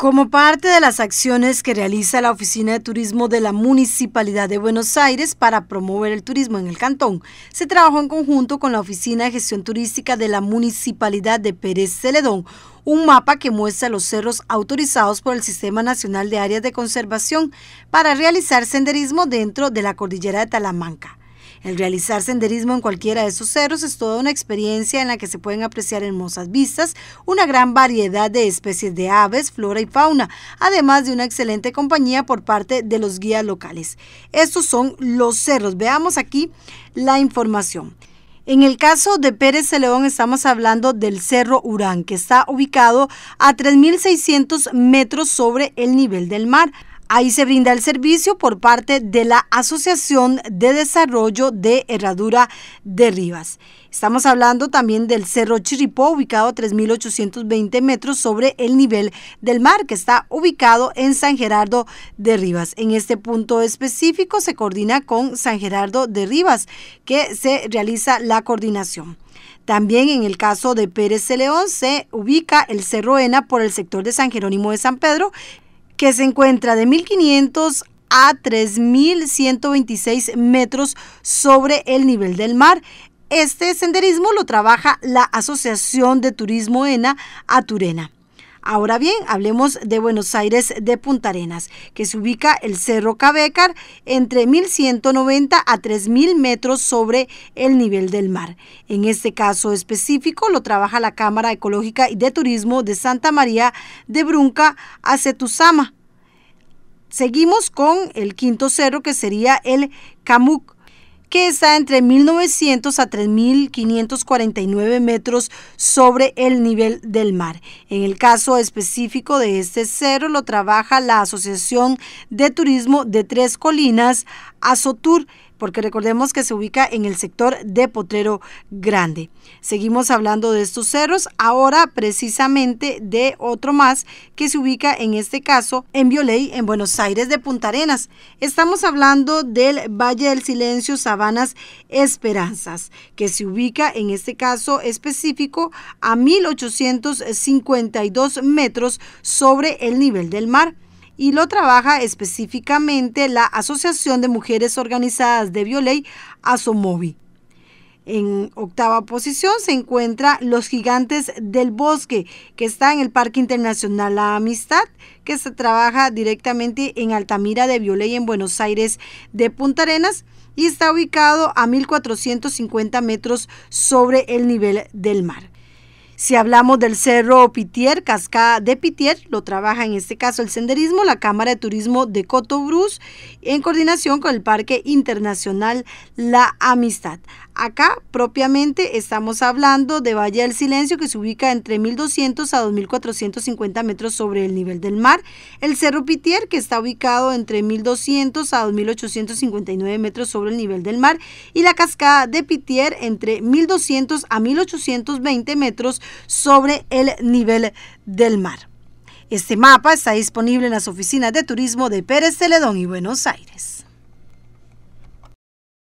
Como parte de las acciones que realiza la Oficina de Turismo de la Municipalidad de Buenos Aires para promover el turismo en el cantón, se trabajó en conjunto con la Oficina de Gestión Turística de la Municipalidad de Pérez Celedón, un mapa que muestra los cerros autorizados por el Sistema Nacional de Áreas de Conservación para realizar senderismo dentro de la cordillera de Talamanca. El realizar senderismo en cualquiera de esos cerros es toda una experiencia en la que se pueden apreciar hermosas vistas, una gran variedad de especies de aves, flora y fauna, además de una excelente compañía por parte de los guías locales. Estos son los cerros. Veamos aquí la información. En el caso de Pérez León estamos hablando del Cerro Urán, que está ubicado a 3.600 metros sobre el nivel del mar. Ahí se brinda el servicio por parte de la Asociación de Desarrollo de Herradura de Rivas. Estamos hablando también del Cerro Chiripó, ubicado a 3.820 metros sobre el nivel del mar, que está ubicado en San Gerardo de Rivas. En este punto específico se coordina con San Gerardo de Rivas, que se realiza la coordinación. También en el caso de Pérez León se ubica el Cerro Ena por el sector de San Jerónimo de San Pedro que se encuentra de 1500 a 3.126 metros sobre el nivel del mar. Este senderismo lo trabaja la Asociación de Turismo ENA Aturena. Ahora bien, hablemos de Buenos Aires de Punta Arenas, que se ubica el Cerro Cabecar entre 1190 a 3000 metros sobre el nivel del mar. En este caso específico lo trabaja la Cámara Ecológica y de Turismo de Santa María de Brunca a Cetuzama. Seguimos con el quinto cerro que sería el Camuc que está entre 1900 a 3549 metros sobre el nivel del mar. En el caso específico de este cerro lo trabaja la Asociación de Turismo de Tres Colinas, Azotur, porque recordemos que se ubica en el sector de Potrero Grande. Seguimos hablando de estos cerros, ahora precisamente de otro más que se ubica en este caso en Violey, en Buenos Aires de Punta Arenas. Estamos hablando del Valle del Silencio, Sabanas Esperanzas, que se ubica en este caso específico a 1852 metros sobre el nivel del mar y lo trabaja específicamente la Asociación de Mujeres Organizadas de Violey, ASOMOVI. En octava posición se encuentra Los Gigantes del Bosque, que está en el Parque Internacional La Amistad, que se trabaja directamente en Altamira de Violey, en Buenos Aires de Punta Arenas, y está ubicado a 1.450 metros sobre el nivel del mar. Si hablamos del Cerro Pitier, Cascada de Pitier, lo trabaja en este caso el senderismo, la Cámara de Turismo de Cotobruz, en coordinación con el Parque Internacional La Amistad. Acá propiamente estamos hablando de Valle del Silencio, que se ubica entre 1.200 a 2.450 metros sobre el nivel del mar. El Cerro Pitier, que está ubicado entre 1.200 a 2.859 metros sobre el nivel del mar. Y la Cascada de Pitier, entre 1.200 a 1.820 metros sobre el nivel del mar. Este mapa está disponible en las oficinas de turismo de Pérez Celedón y Buenos Aires.